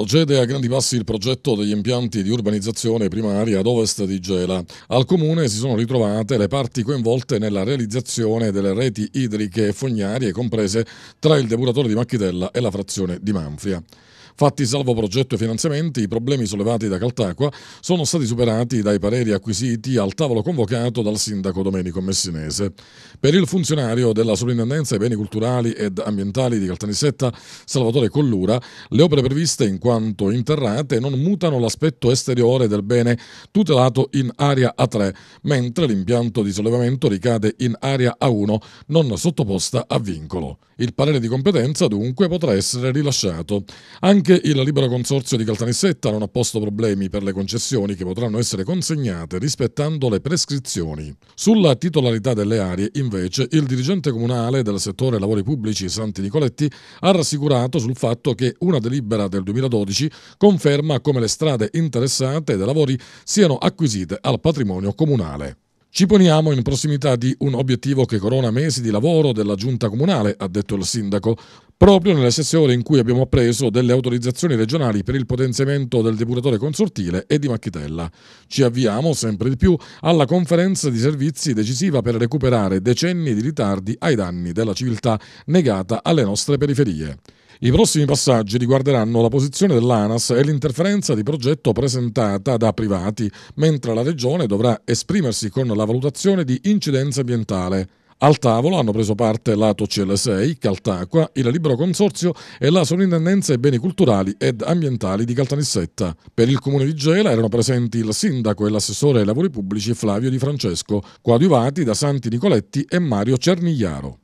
Procede a grandi passi il progetto degli impianti di urbanizzazione primaria ad ovest di Gela. Al comune si sono ritrovate le parti coinvolte nella realizzazione delle reti idriche e fognarie comprese tra il depuratore di Macchitella e la frazione di Manfria. Fatti salvo progetto e finanziamenti, i problemi sollevati da Caltacqua sono stati superati dai pareri acquisiti al tavolo convocato dal sindaco Domenico Messinese. Per il funzionario della Sovrintendenza ai beni culturali ed ambientali di Caltanissetta, Salvatore Collura, le opere previste in quanto interrate non mutano l'aspetto esteriore del bene tutelato in area A3, mentre l'impianto di sollevamento ricade in area A1 non sottoposta a vincolo. Il parere di competenza dunque potrà essere rilasciato. Anche anche il libero consorzio di Caltanissetta non ha posto problemi per le concessioni che potranno essere consegnate rispettando le prescrizioni. Sulla titolarità delle aree, invece, il dirigente comunale del settore lavori pubblici Santi Nicoletti ha rassicurato sul fatto che una delibera del 2012 conferma come le strade interessate dai lavori siano acquisite al patrimonio comunale. Ci poniamo in prossimità di un obiettivo che corona mesi di lavoro della giunta comunale, ha detto il sindaco, proprio nelle stesse ore in cui abbiamo appreso delle autorizzazioni regionali per il potenziamento del depuratore consortile e di Macchitella. Ci avviamo sempre di più alla conferenza di servizi decisiva per recuperare decenni di ritardi ai danni della civiltà negata alle nostre periferie. I prossimi passaggi riguarderanno la posizione dell'ANAS e l'interferenza di progetto presentata da privati, mentre la Regione dovrà esprimersi con la valutazione di incidenza ambientale. Al tavolo hanno preso parte l'Ato CL6, Caltacqua, il Libero Consorzio e la Sovrintendenza ai Beni Culturali ed Ambientali di Caltanissetta. Per il Comune di Gela erano presenti il Sindaco e l'Assessore ai Lavori Pubblici Flavio Di Francesco, coadiuvati da Santi Nicoletti e Mario Cernigliaro.